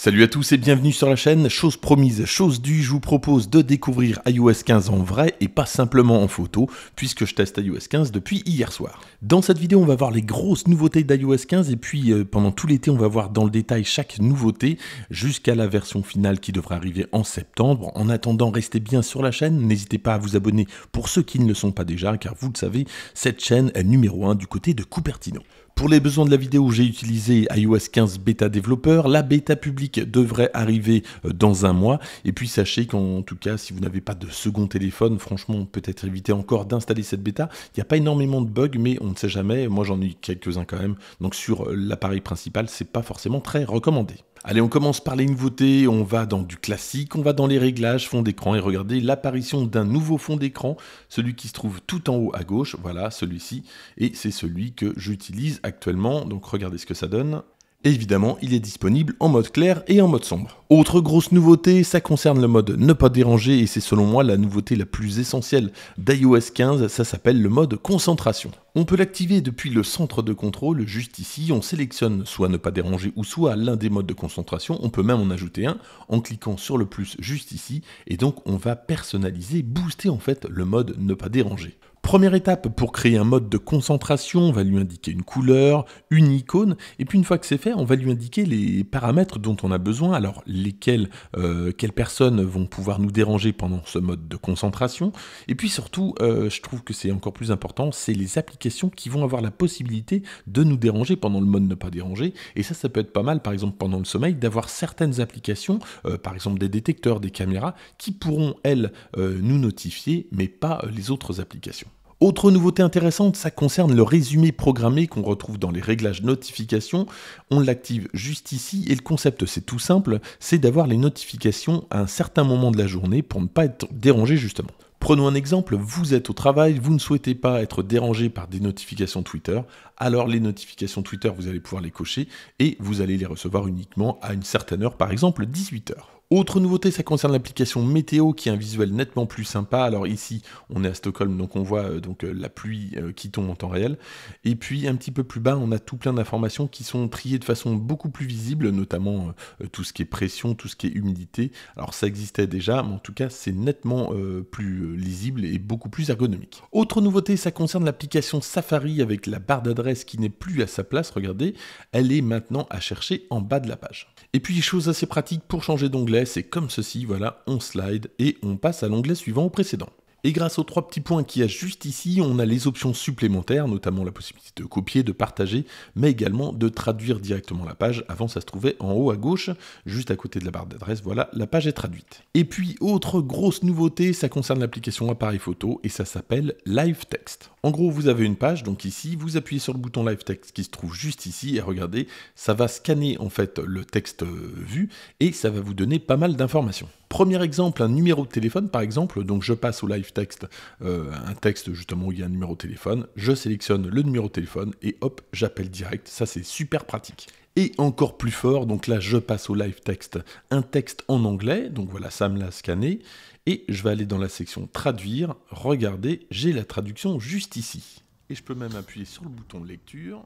Salut à tous et bienvenue sur la chaîne. Chose promise, chose due, je vous propose de découvrir iOS 15 en vrai et pas simplement en photo, puisque je teste iOS 15 depuis hier soir. Dans cette vidéo, on va voir les grosses nouveautés d'iOS 15 et puis euh, pendant tout l'été, on va voir dans le détail chaque nouveauté jusqu'à la version finale qui devrait arriver en septembre. En attendant, restez bien sur la chaîne. N'hésitez pas à vous abonner pour ceux qui ne le sont pas déjà, car vous le savez, cette chaîne est numéro 1 du côté de Cupertino. Pour les besoins de la vidéo, j'ai utilisé iOS 15 Beta développeur. La bêta publique devrait arriver euh, dans un mois. Et puis sachez qu'en tout cas, si vous n'avez pas de second téléphone, franchement, peut-être éviter encore d'installer cette bêta. Il n'y a pas énormément de bugs, mais on ne sait jamais. Moi, j'en ai quelques-uns quand même. Donc sur euh, l'appareil principal, c'est pas forcément très recommandé. Allez, on commence par les nouveautés, on va dans du classique, on va dans les réglages fond d'écran et regardez l'apparition d'un nouveau fond d'écran, celui qui se trouve tout en haut à gauche, voilà celui-ci, et c'est celui que j'utilise actuellement, donc regardez ce que ça donne. Évidemment, il est disponible en mode clair et en mode sombre. Autre grosse nouveauté, ça concerne le mode ne pas déranger et c'est selon moi la nouveauté la plus essentielle d'iOS 15, ça s'appelle le mode concentration. On peut l'activer depuis le centre de contrôle, juste ici, on sélectionne soit ne pas déranger ou soit l'un des modes de concentration, on peut même en ajouter un en cliquant sur le plus juste ici et donc on va personnaliser, booster en fait le mode ne pas déranger. Première étape, pour créer un mode de concentration, on va lui indiquer une couleur, une icône, et puis une fois que c'est fait, on va lui indiquer les paramètres dont on a besoin, alors lesquels, euh, quelles personnes vont pouvoir nous déranger pendant ce mode de concentration, et puis surtout, euh, je trouve que c'est encore plus important, c'est les applications qui vont avoir la possibilité de nous déranger pendant le mode ne pas déranger, et ça, ça peut être pas mal, par exemple pendant le sommeil, d'avoir certaines applications, euh, par exemple des détecteurs, des caméras, qui pourront, elles, nous notifier, mais pas les autres applications. Autre nouveauté intéressante, ça concerne le résumé programmé qu'on retrouve dans les réglages notifications. On l'active juste ici et le concept c'est tout simple, c'est d'avoir les notifications à un certain moment de la journée pour ne pas être dérangé justement. Prenons un exemple, vous êtes au travail, vous ne souhaitez pas être dérangé par des notifications Twitter, alors les notifications Twitter, vous allez pouvoir les cocher et vous allez les recevoir uniquement à une certaine heure, par exemple 18h. Autre nouveauté, ça concerne l'application météo qui a un visuel nettement plus sympa. Alors ici, on est à Stockholm, donc on voit euh, donc euh, la pluie euh, qui tombe en temps réel. Et puis un petit peu plus bas, on a tout plein d'informations qui sont triées de façon beaucoup plus visible, notamment tout ce qui est pression, tout ce qui est humidité. Alors ça existait déjà, mais en tout cas, c'est nettement plus lisible et beaucoup plus ergonomique. Autre nouveauté, ça concerne l'application Safari avec la barre d'adresse qui n'est plus à sa place. Regardez, elle est maintenant à chercher en bas de la page. Et puis chose assez pratique pour changer d'onglet c'est comme ceci, voilà, on slide et on passe à l'onglet suivant au précédent. Et grâce aux trois petits points qu'il y a juste ici, on a les options supplémentaires, notamment la possibilité de copier, de partager, mais également de traduire directement la page. Avant, ça se trouvait en haut à gauche, juste à côté de la barre d'adresse. Voilà, la page est traduite. Et puis, autre grosse nouveauté, ça concerne l'application appareil photo et ça s'appelle Live Text. En gros, vous avez une page, donc ici, vous appuyez sur le bouton Live Text qui se trouve juste ici et regardez, ça va scanner en fait le texte euh, vu et ça va vous donner pas mal d'informations. Premier exemple, un numéro de téléphone, par exemple. Donc, je passe au live texte, euh, un texte justement où il y a un numéro de téléphone. Je sélectionne le numéro de téléphone et hop, j'appelle direct. Ça, c'est super pratique. Et encore plus fort, donc là, je passe au live texte, un texte en anglais. Donc voilà, ça me l'a scanné. Et je vais aller dans la section traduire. Regardez, j'ai la traduction juste ici. Et je peux même appuyer sur le bouton de lecture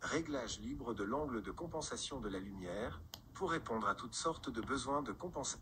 réglage libre de l'angle de compensation de la lumière, pour répondre à toutes sortes de besoins de compensation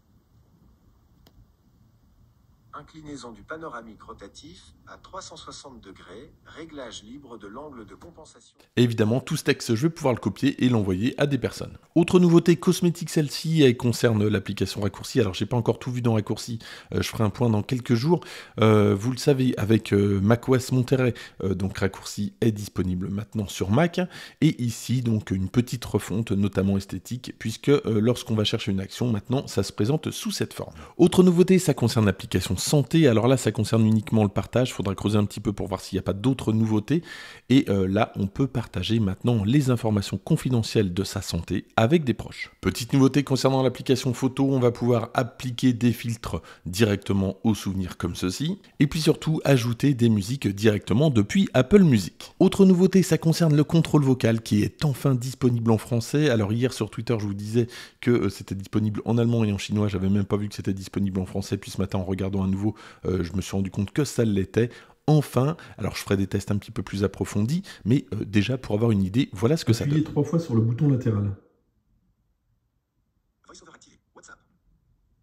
inclinaison du panoramique rotatif à 360 degrés, réglage libre de l'angle de compensation. évidemment, tout ce texte, je vais pouvoir le copier et l'envoyer à des personnes. Autre nouveauté cosmétique, celle-ci, elle euh, concerne l'application raccourci. Alors, j'ai pas encore tout vu dans raccourci, euh, je ferai un point dans quelques jours. Euh, vous le savez, avec macOS Monterey, donc raccourci est disponible maintenant sur Mac. Et ici, donc, une petite refonte, notamment esthétique, puisque lorsqu'on va chercher une action, maintenant, ça se présente sous cette forme. Autre nouveauté, ça concerne l'application santé, alors là ça concerne uniquement le partage, il faudra creuser un petit peu pour voir s'il n'y a pas d'autres nouveautés. Et euh, là on peut partager maintenant les informations confidentielles de sa santé avec des proches. Petite nouveauté concernant l'application photo, on va pouvoir appliquer des filtres directement aux souvenirs comme ceci. Et puis surtout ajouter des musiques directement depuis Apple Music. Autre nouveauté, ça concerne le contrôle vocal qui est enfin disponible en français. Alors hier sur Twitter je vous disais que euh, c'était disponible en allemand et en chinois, j'avais même pas vu que c'était disponible en français, puis ce matin en regardant un nouveau, euh, je me suis rendu compte que ça l'était enfin. Alors je ferai des tests un petit peu plus approfondis, mais euh, déjà pour avoir une idée, voilà ce que ça donne. trois fois sur le bouton latéral.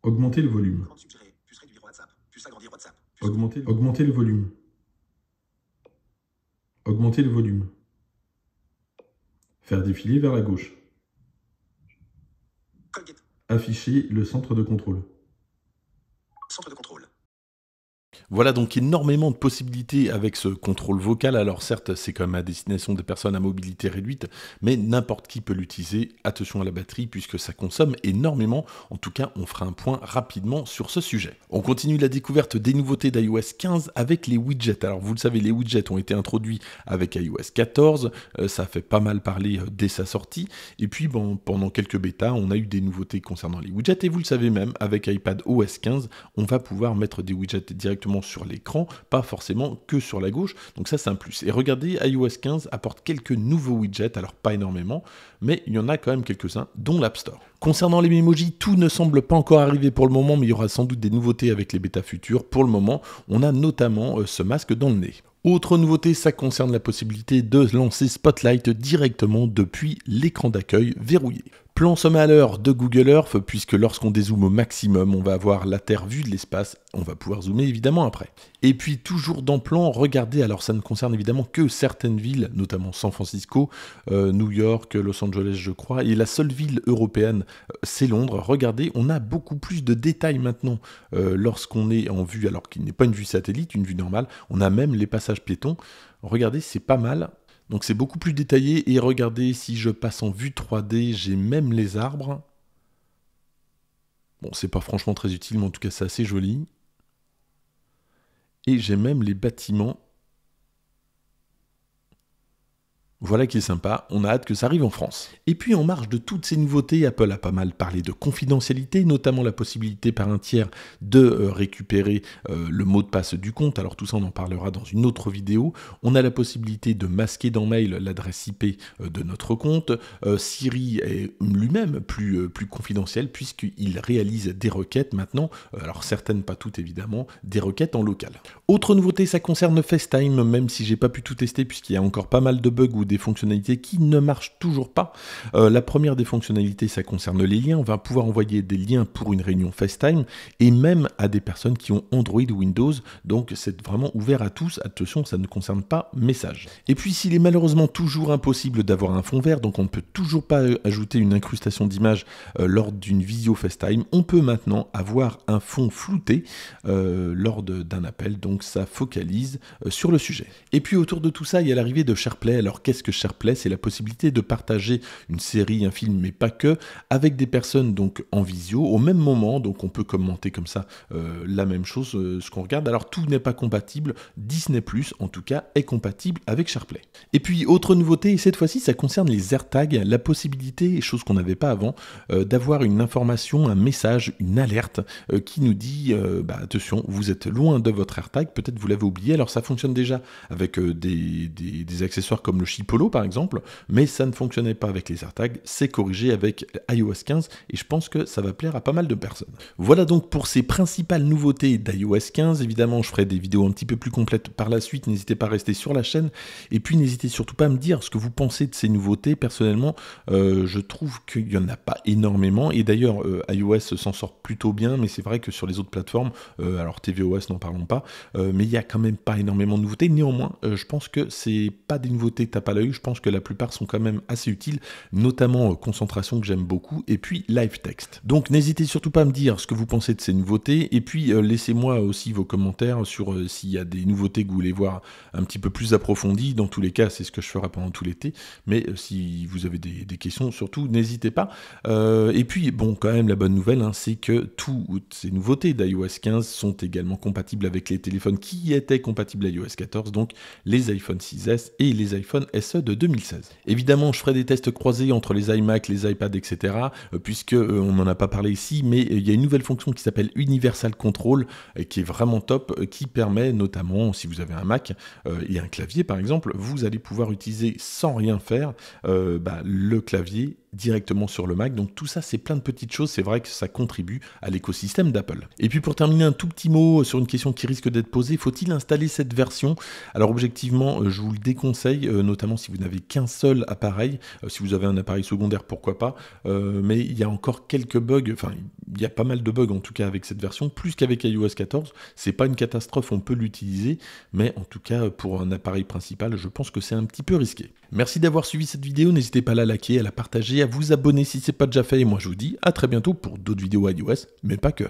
Augmenter le volume. Augmenter, augmenter le volume. Augmenter le volume. Faire défiler vers la gauche. Afficher le centre de contrôle. Centre de contrôle. Voilà donc énormément de possibilités avec ce contrôle vocal. Alors certes, c'est quand même à destination des personnes à mobilité réduite, mais n'importe qui peut l'utiliser. Attention à la batterie puisque ça consomme énormément. En tout cas, on fera un point rapidement sur ce sujet. On continue la découverte des nouveautés d'iOS 15 avec les widgets. Alors vous le savez, les widgets ont été introduits avec iOS 14. Euh, ça fait pas mal parler euh, dès sa sortie. Et puis bon, pendant quelques bêtas, on a eu des nouveautés concernant les widgets. Et vous le savez même, avec iPad OS 15, on va pouvoir mettre des widgets directement sur l'écran, pas forcément que sur la gauche. Donc ça, c'est un plus. Et regardez, iOS 15 apporte quelques nouveaux widgets, alors pas énormément, mais il y en a quand même quelques-uns, dont l'App Store. Concernant les Memoji, tout ne semble pas encore arriver pour le moment, mais il y aura sans doute des nouveautés avec les bêtas futures. Pour le moment, on a notamment euh, ce masque dans le nez. Autre nouveauté, ça concerne la possibilité de lancer Spotlight directement depuis l'écran d'accueil verrouillé. Plan l'heure de Google Earth, puisque lorsqu'on dézoome au maximum, on va avoir la Terre vue de l'espace, on va pouvoir zoomer évidemment après. Et puis toujours dans Plan, regardez, alors ça ne concerne évidemment que certaines villes, notamment San Francisco, euh, New York, Los Angeles je crois, et la seule ville européenne euh, c'est Londres. Regardez, on a beaucoup plus de détails maintenant euh, lorsqu'on est en vue, alors qu'il n'est pas une vue satellite, une vue normale, on a même les passages piétons. Regardez, c'est pas mal, donc c'est beaucoup plus détaillé. Et regardez, si je passe en vue 3D, j'ai même les arbres. Bon, c'est pas franchement très utile, mais en tout cas c'est assez joli. Et j'ai même les bâtiments Voilà qui est sympa, on a hâte que ça arrive en France. Et puis en marge de toutes ces nouveautés, Apple a pas mal parlé de confidentialité, notamment la possibilité par un tiers de euh, récupérer euh, le mot de passe du compte. Alors tout ça on en parlera dans une autre vidéo. On a la possibilité de masquer dans mail l'adresse IP euh, de notre compte. Siri est lui-même plus, plus confidentiel puisqu'il réalise des requêtes maintenant, alors certaines pas toutes évidemment, des requêtes en local. Autre nouveauté, ça concerne FaceTime, même si j'ai pas pu tout tester puisqu'il y a encore pas mal de bugs ou des fonctionnalités qui ne marchent toujours pas. Euh, la première des fonctionnalités, ça concerne les liens. On va pouvoir envoyer des liens pour une réunion FaceTime et même à des personnes qui ont Android ou Windows. Donc c'est vraiment ouvert à tous. Attention, ça ne concerne pas message. Et puis s'il est malheureusement toujours impossible d'avoir un fond vert, donc on ne peut toujours pas euh, ajouter une incrustation d'image euh, lors d'une visio FaceTime, on peut maintenant avoir un fond flouté lors d'un appel. Donc ça focalise sur le sujet. Et puis autour de tout ça, il y a l'arrivée de SharePlay. Alors quest que SharePlay, c'est la possibilité de partager une série, un film, mais pas que, avec des personnes donc en visio au même moment. Donc on peut commenter comme ça euh, la même chose, euh, ce qu'on regarde. Alors tout n'est pas compatible. Disney Plus, en tout cas, est compatible avec SharePlay. Et puis autre nouveauté, et cette fois-ci, ça concerne les AirTags, la possibilité, chose qu'on n'avait pas avant, euh, d'avoir une information, un message, une alerte qui nous dit bah, attention, vous êtes loin de votre AirTag. Peut-être vous l'avez oublié. Alors ça fonctionne déjà avec des accessoires comme le chip Polo par exemple, mais ça ne fonctionnait pas avec les AirTags, c'est corrigé avec iOS 15 et je pense que ça va plaire à pas mal de personnes. Voilà donc pour ces principales nouveautés d'iOS 15, évidemment je ferai des vidéos un petit peu plus complètes par la suite, n'hésitez pas à rester sur la chaîne et puis n'hésitez surtout pas à me dire ce que vous pensez de ces nouveautés, personnellement euh, je trouve qu'il n'y en a pas énormément et d'ailleurs euh, iOS s'en sort plutôt bien mais c'est vrai que sur les autres plateformes, euh, alors TVOS n'en parlons pas, mais il n'y a quand même pas énormément de nouveautés, néanmoins je pense que c'est pas des nouveautés pas je pense que la plupart sont quand même assez utiles, notamment euh, Concentration que j'aime beaucoup, et puis Live Text. Donc n'hésitez surtout pas à me dire ce que vous pensez de ces nouveautés, et puis euh, laissez-moi aussi vos commentaires sur euh, s'il y a des nouveautés que vous voulez voir un petit peu plus approfondies. Dans tous les cas, c'est ce que je ferai pendant tout l'été, mais si vous avez des, questions, surtout n'hésitez pas. et puis, bon, quand même, la bonne nouvelle, hein, c'est que toutes ces nouveautés d'iOS 15 sont également compatibles avec les téléphones qui étaient compatibles à iOS 14, donc les iPhone 6S et les iPhone S de 2016. Évidemment, je ferai des tests croisés entre les iMac, les iPads, etc. Euh, puisque euh, on n'en a pas parlé ici, mais euh, il y a une nouvelle fonction qui s'appelle Universal Control, qui est vraiment top, qui permet notamment, si vous avez un Mac et un clavier par exemple, vous allez pouvoir utiliser sans rien faire bah, le clavier directement sur le Mac. Donc tout ça, c'est plein de petites choses. C'est vrai que ça contribue à l'écosystème d'Apple. Et puis pour terminer, un tout petit mot sur une question qui risque d'être posée. Faut-il installer cette version Alors objectivement, euh, je vous le déconseille, euh, notamment si vous n'avez qu'un seul appareil. Euh, si vous avez un appareil secondaire, pourquoi pas. Mais il y a encore quelques bugs. Enfin, il y a pas mal de bugs en tout cas avec cette version, plus qu'avec iOS 14. C'est pas une catastrophe, on peut l'utiliser. Mais en tout cas, pour un appareil principal, je pense que c'est un petit peu risqué. Merci d'avoir suivi cette vidéo. N'hésitez pas à la liker, à la partager à vous abonner si ce n'est pas déjà fait. Et moi, je vous dis à très bientôt pour d'autres vidéos iOS, mais pas que.